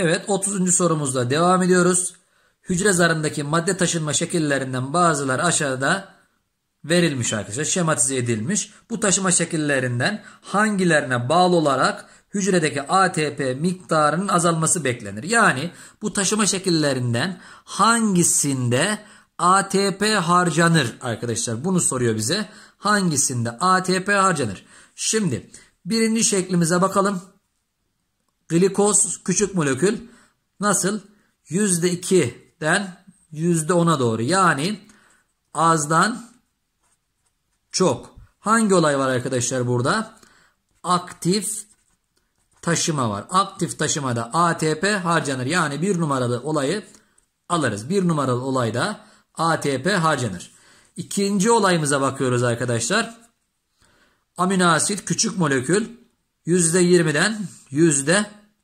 Evet 30. sorumuzla devam ediyoruz. Hücre zarındaki madde taşınma şekillerinden bazıları aşağıda verilmiş arkadaşlar. Şematize edilmiş. Bu taşıma şekillerinden hangilerine bağlı olarak hücredeki ATP miktarının azalması beklenir. Yani bu taşıma şekillerinden hangisinde ATP harcanır arkadaşlar. Bunu soruyor bize. Hangisinde ATP harcanır? Şimdi birinci şeklimize bakalım. Glikoz küçük molekül nasıl? %2'den %10'a doğru. Yani azdan çok. Hangi olay var arkadaşlar burada? Aktif taşıma var. Aktif taşımada ATP harcanır. Yani bir numaralı olayı alırız. Bir numaralı olayda ATP harcanır. İkinci olayımıza bakıyoruz arkadaşlar. Amino asit küçük molekül %20'den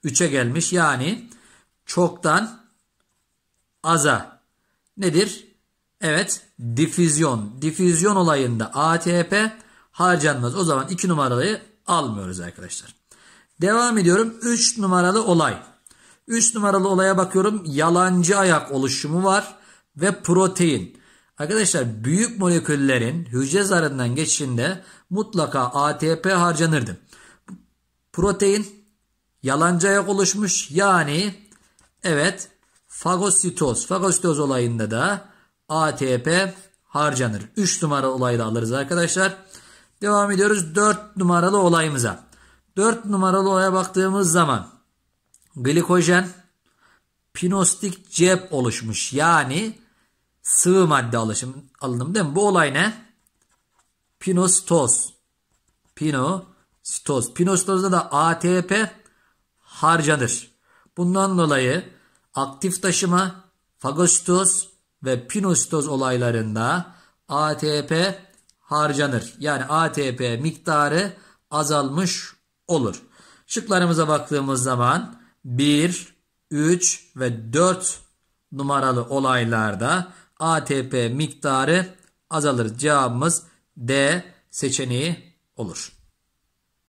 3'e gelmiş. Yani çoktan aza nedir? Evet difüzyon. Difüzyon olayında ATP harcanmaz. O zaman 2 numaralıyı almıyoruz arkadaşlar. Devam ediyorum. 3 numaralı olay. 3 numaralı olaya bakıyorum. Yalancı ayak oluşumu var ve protein. Arkadaşlar büyük moleküllerin hücre zarından geçişinde mutlaka ATP harcanırdı. Protein yalancaya oluşmuş. Yani evet fagositoz. Fagositoz olayında da ATP harcanır. 3 numara olayı da alırız arkadaşlar. Devam ediyoruz 4 numaralı olayımıza. 4 numaralı olaya baktığımız zaman glikojen pinostik cep oluşmuş. Yani sıvı madde alışım, alınım değil mi? Bu olay ne? Pinostoz. Pinostoz. Pinostozda da ATP harcanır. Bundan dolayı aktif taşıma, fagositoz ve pinositoz olaylarında ATP harcanır. Yani ATP miktarı azalmış olur. Şıklarımıza baktığımız zaman 1, 3 ve 4 numaralı olaylarda ATP miktarı azalır. Cevabımız D seçeneği olur.